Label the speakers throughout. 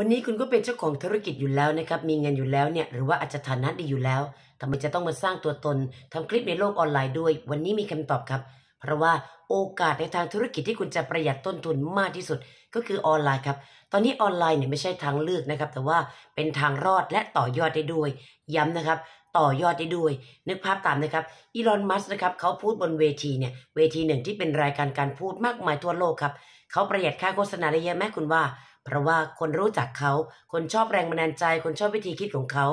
Speaker 1: วันนี้คุณก็เป็นเจ้าของธุรกิจอยู่แล้วนะครับมีเงินอยู่แล้วเนี่ยหรือว่าอาจจะฐานะดีอยู่แล้วทำไมจะต้องมาสร้างตัวตนทำคลิปในโลกออนไลน์ด้วย วันนี้มีคำตอบครับ เพราะว่าโอกาสในทางธุรกิจที่คุณจะประหยัดต้นทุนมากที่สุดก็คือออนไลน์ครับ ตอนนี้ออนไลน์เนี่ยไม่ใช่ทางเลือกนะครับ แต่ว่าเป็นทางรอดและต่อยอดได้ด้วย ย้ำนะครับ ต่อยอดได้ด้วย นึกภาพตามนะครับอีลอน มัสนะครับเขาพูดบนเวทีเนี่ยเวทีหนึ่งที่เป็นรายการการพูดมากมายทั่วโลกครับเขาประหยัดค่าโฆษณาได้เยอะแม้คุณว่าเพราะว่าคนรู้จักเขา คนชอบแรงบันดาลใจ คนชอบวิธีคิดของเขา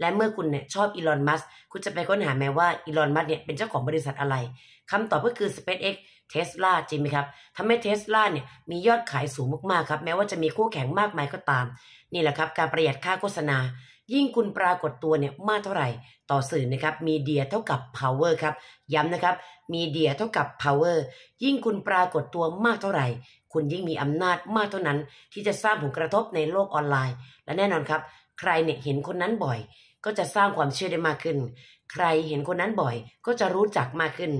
Speaker 1: และเมื่อคุณเนี่ยชอบอีลอนมัส คุณจะไปค้นหาแม้ว่าอีลอนมัสเนี่ยเป็นเจ้าของบริษัทอะไร คำตอบก็คือ SpaceX เทสลาจริงไหมครับ ทำให้เทสลาเนี่ยมียอดขายสูงมากๆครับแม้ว่าจะมีคู่แข่งมากมายก็ตาม นี่แหละครับ การประหยัดค่าโฆษณา ยิ่งคุณปรากฏตัวเนี่ยมากเท่าไหร่ ต่อสื่อนะครับ มีเดียเท่ากับ power ครับ ย้ำนะครับ มีเดียเท่ากับ power ยิ่งคุณปรากฏตัวมากเท่าไหร่ คุณยิ่งมีอำนาจมากเท่านั้น ที่จะสร้างผลกระทบในโลกออนไลน์ และแน่นอนครับใครเนี่ยเห็นคนนั้นบ่อยก็จะสร้างความเชื่อได้มากขึ้น ใครเห็นคนนั้นบ่อย ก็จะรู้จักมากขึ้น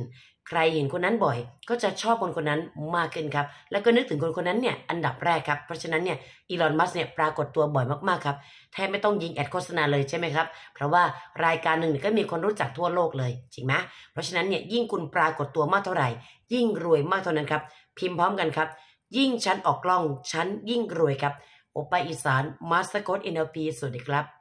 Speaker 1: ใครเห็นคนนั้นบ่อย ก็จะชอบคนคนนั้นมากขึ้นครับ แล้วก็นึกถึงคนคนนั้นเนี่ยอันดับแรกครับ เพราะฉะนั้นเนี่ยอีลอน มัสเนี่ยปรากฏตัวบ่อยมากๆครับ แทบไม่ต้องยิงแอดโฆษณาเลยใช่ไหมครับ เพราะว่ารายการหนึ่งก็มีคนรู้จักทั่วโลกเลย จริงไหมเพราะฉะนั้นเนี่ยยิ่งคุณปรากฏตัวมากเท่าไหร่ ยิ่งรวยมากเท่านั้นครับพิมพ์พร้อมกันครับ ยิ่งชั้นออกกล้องชั้นยิ่งรวยครับโอปาอีสานมาสเตอร์โค้ดเอ็นเอลพีสวัสดีครับ